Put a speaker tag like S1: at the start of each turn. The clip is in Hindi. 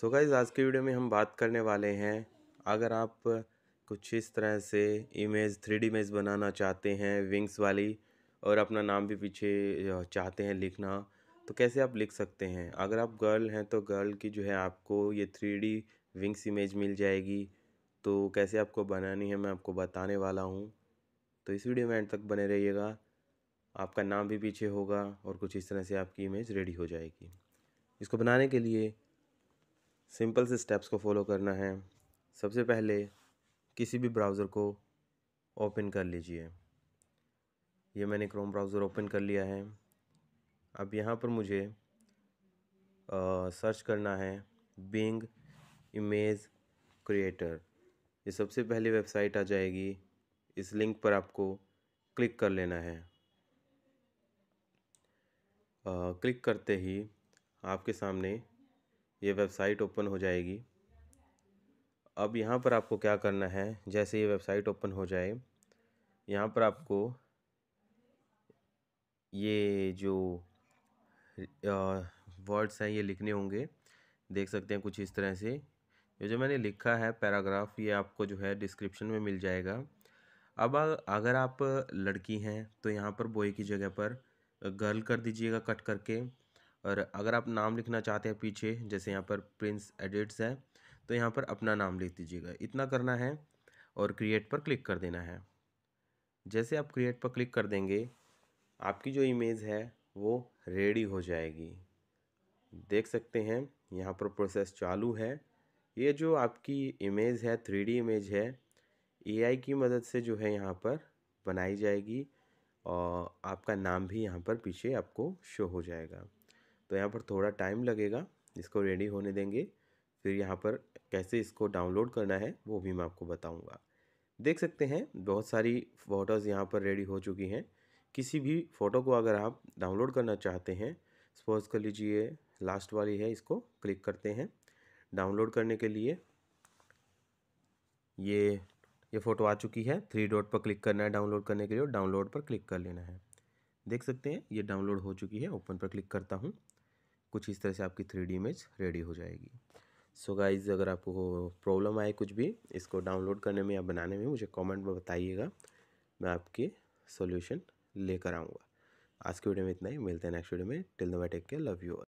S1: सो गाइज आज के वीडियो में हम बात करने वाले हैं अगर आप कुछ इस तरह से इमेज थ्री डी इमेज बनाना चाहते हैं विंग्स वाली और अपना नाम भी पीछे चाहते हैं लिखना तो कैसे आप लिख सकते हैं अगर आप गर्ल हैं तो गर्ल की जो है आपको ये थ्री डी विंग्स इमेज मिल जाएगी तो कैसे आपको बनानी है मैं आपको बताने वाला हूँ तो इस वीडियो में एंड तक बने रहिएगा आपका नाम भी पीछे होगा और कुछ इस तरह से आपकी इमेज रेडी हो जाएगी इसको बनाने के लिए सिंपल से स्टेप्स को फॉलो करना है सबसे पहले किसी भी ब्राउज़र को ओपन कर लीजिए ये मैंने क्रोम ब्राउज़र ओपन कर लिया है अब यहाँ पर मुझे सर्च करना है बिंग इमेज क्रिएटर ये सबसे पहले वेबसाइट आ जाएगी इस लिंक पर आपको क्लिक कर लेना है आ, क्लिक करते ही आपके सामने ये वेबसाइट ओपन हो जाएगी अब यहाँ पर आपको क्या करना है जैसे ये वेबसाइट ओपन हो जाए यहाँ पर आपको ये जो वर्ड्स हैं ये लिखने होंगे देख सकते हैं कुछ इस तरह से ये जो मैंने लिखा है पैराग्राफ ये आपको जो है डिस्क्रिप्शन में मिल जाएगा अब अगर आप लड़की हैं तो यहाँ पर बॉय की जगह पर गर्ल कर दीजिएगा कट करके और अगर आप नाम लिखना चाहते हैं पीछे जैसे यहाँ पर प्रिंस एडिट्स है तो यहाँ पर अपना नाम लिख दीजिएगा इतना करना है और क्रिएट पर क्लिक कर देना है जैसे आप क्रिएट पर क्लिक कर देंगे आपकी जो इमेज है वो रेडी हो जाएगी देख सकते हैं यहाँ पर प्रोसेस चालू है ये जो आपकी इमेज है थ्री इमेज है एआई की मदद से जो है यहाँ पर बनाई जाएगी और आपका नाम भी यहाँ पर पीछे आपको शो हो जाएगा तो यहाँ पर थोड़ा टाइम लगेगा इसको रेडी होने देंगे फिर यहाँ पर कैसे इसको डाउनलोड करना है वो भी मैं आपको बताऊँगा देख सकते हैं बहुत सारी फ़ोटोज़ यहाँ पर रेडी हो चुकी हैं किसी भी फ़ोटो को अगर आप डाउनलोड करना चाहते हैं सपोज कर लीजिए लास्ट वाली है इसको क्लिक करते हैं डाउनलोड करने के लिए ये ये फ़ोटो आ चुकी है थ्री डॉट पर क्लिक करना है डाउनलोड करने के लिए और डाउनलोड पर क्लिक कर लेना है देख सकते हैं ये डाउनलोड हो चुकी है ओपन पर क्लिक करता हूँ कुछ इस तरह से आपकी थ्री इमेज रेडी हो जाएगी सो so गाइज़ अगर आपको प्रॉब्लम आए कुछ भी इसको डाउनलोड करने में या बनाने में मुझे कमेंट में बताइएगा मैं आपके सॉल्यूशन लेकर आऊँगा आज के वीडियो में इतना ही मिलते हैं नेक्स्ट वीडियो में till the take care love you